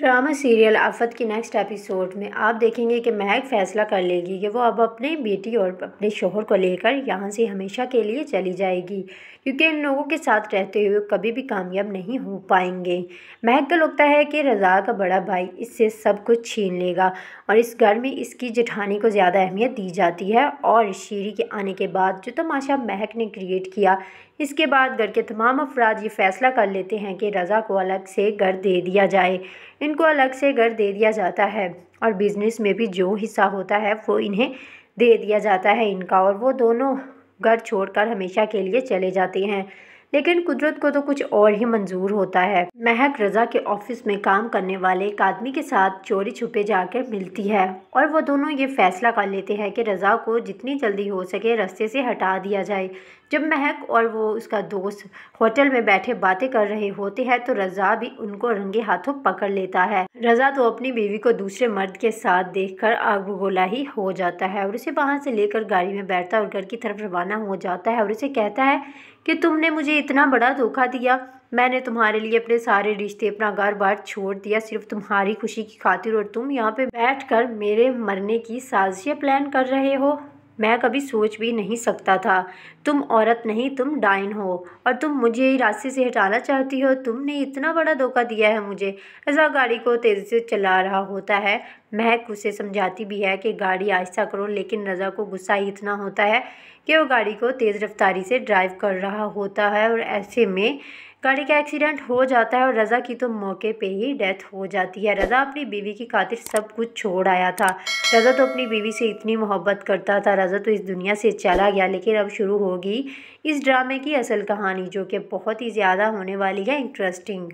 drama serial आफत की next episode में आप देखेंगे कि महक फैसला कर लेगी कि वो अब अपने बेटी और अपने शोहर को लेकर यहाँ से हमेशा के लिए चली जाएगी क्योंकि इन लोगों के साथ रहते हुए कभी भी कामयाब नहीं हो पाएंगे महक को लगता है कि रज़ा का बड़ा भाई इससे सब कुछ छीन लेगा और इस घर में इसकी जिठानी को ज़्यादा अहमियत दी जाती है और शीरी के आने के बाद जो तमाशा महक ने क्रिएट किया इसके बाद घर के तमाम अफराद ये फैसला कर लेते हैं कि रज़ा को अलग से घर दे दिया जाए इनको अलग से घर दे दिया जाता है और बिज़नेस में भी जो हिस्सा होता है वो इन्हें दे दिया जाता है इनका और वो दोनों घर छोड़कर हमेशा के लिए चले जाते हैं लेकिन कुदरत को तो कुछ और ही मंजूर होता है महक रजा के ऑफिस में काम करने वाले एक आदमी के साथ चोरी छुपे जाकर मिलती है और वो दोनों ये फैसला कर लेते हैं कि रजा को जितनी जल्दी हो सके रस्ते से हटा दिया जाए जब महक और वो उसका दोस्त होटल में बैठे बातें कर रहे होते हैं तो रजा भी उनको रंगे हाथों पकड़ लेता है रजा तो अपनी बीवी को दूसरे मर्द के साथ देखकर बगोला ही हो जाता है और उसे वहाँ से लेकर गाड़ी में बैठता और घर की तरफ रवाना हो जाता है और उसे कहता है कि तुमने मुझे इतना बड़ा धोखा दिया मैंने तुम्हारे लिए अपने सारे रिश्ते अपना घर बार छोड़ दिया सिर्फ तुम्हारी खुशी की खातिर और तुम यहाँ पे बैठकर मेरे मरने की साजिशें प्लान कर रहे हो मैं कभी सोच भी नहीं सकता था तुम औरत नहीं तुम डाइन हो और तुम मुझे रास्ते से हटाना चाहती हो तुमने इतना बड़ा धोखा दिया है मुझे ऐसा गाड़ी को तेज़ी से चला रहा होता है महक उसे समझाती भी है कि गाड़ी आहिस्ता करो लेकिन रज़ा को गुस्सा ही इतना होता है कि वो गाड़ी को तेज़ रफ्तारी से ड्राइव कर रहा होता है और ऐसे में गाड़ी का एक्सीडेंट हो जाता है और रज़ा की तो मौके पे ही डेथ हो जाती है रज़ा अपनी बीवी की खातिर सब कुछ छोड़ आया था रज़ा तो अपनी बीवी से इतनी मोहब्बत करता था रज़ा तो इस दुनिया से चला गया लेकिन अब शुरू होगी इस ड्रामे की असल कहानी जो कि बहुत ही ज़्यादा होने वाली है इंटरेस्टिंग